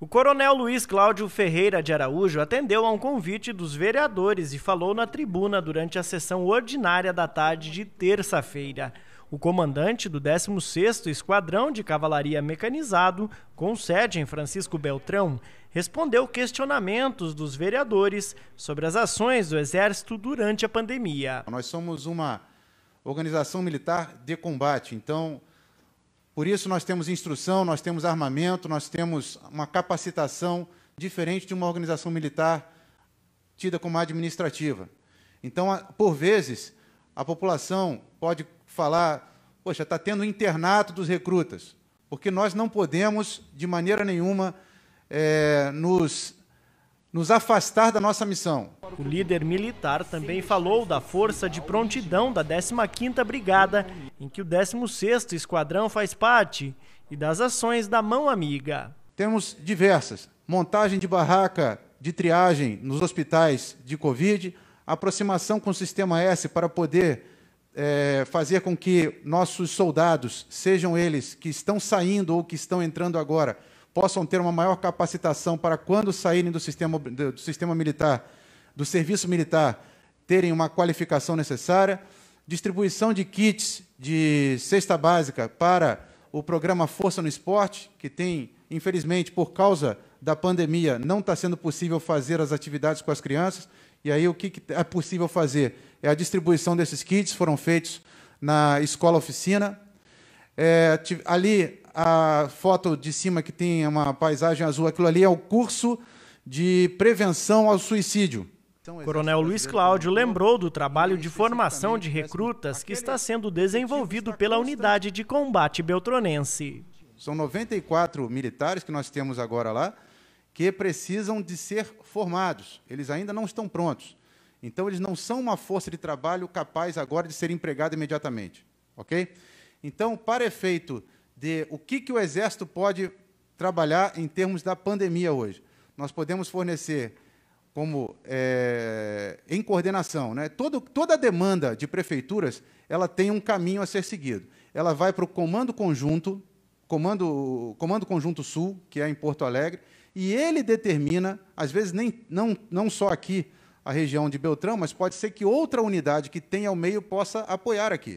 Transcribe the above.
O coronel Luiz Cláudio Ferreira de Araújo atendeu a um convite dos vereadores e falou na tribuna durante a sessão ordinária da tarde de terça-feira. O comandante do 16º Esquadrão de Cavalaria Mecanizado, com sede em Francisco Beltrão, respondeu questionamentos dos vereadores sobre as ações do Exército durante a pandemia. Nós somos uma organização militar de combate, então por isso, nós temos instrução, nós temos armamento, nós temos uma capacitação diferente de uma organização militar tida como administrativa. Então, por vezes, a população pode falar: poxa, está tendo internato dos recrutas, porque nós não podemos, de maneira nenhuma, é, nos nos afastar da nossa missão. O líder militar também falou da força de prontidão da 15ª Brigada, em que o 16º Esquadrão faz parte, e das ações da Mão Amiga. Temos diversas: montagem de barraca de triagem nos hospitais de Covid, aproximação com o Sistema S para poder é, fazer com que nossos soldados, sejam eles que estão saindo ou que estão entrando agora, possam ter uma maior capacitação para quando saírem do sistema, do sistema militar, do serviço militar, terem uma qualificação necessária, distribuição de kits de cesta básica para o programa Força no Esporte, que tem, infelizmente, por causa da pandemia, não está sendo possível fazer as atividades com as crianças. E aí o que é possível fazer? É a distribuição desses kits, foram feitos na escola oficina, é, ali, a foto de cima que tem uma paisagem azul, aquilo ali é o curso de prevenção ao suicídio. Então, Coronel Luiz Cláudio lembrou do trabalho de formação de recrutas que está sendo tipo desenvolvido pela unidade de combate beltronense. São 94 militares que nós temos agora lá que precisam de ser formados. Eles ainda não estão prontos. Então, eles não são uma força de trabalho capaz agora de ser empregada imediatamente. Ok? Então, para efeito de o que, que o Exército pode trabalhar em termos da pandemia hoje, nós podemos fornecer, como é, em coordenação, né? Todo, toda a demanda de prefeituras ela tem um caminho a ser seguido. Ela vai para o Comando Conjunto, Comando, Comando Conjunto Sul, que é em Porto Alegre, e ele determina, às vezes nem, não, não só aqui, a região de Beltrão, mas pode ser que outra unidade que tenha o meio possa apoiar aqui.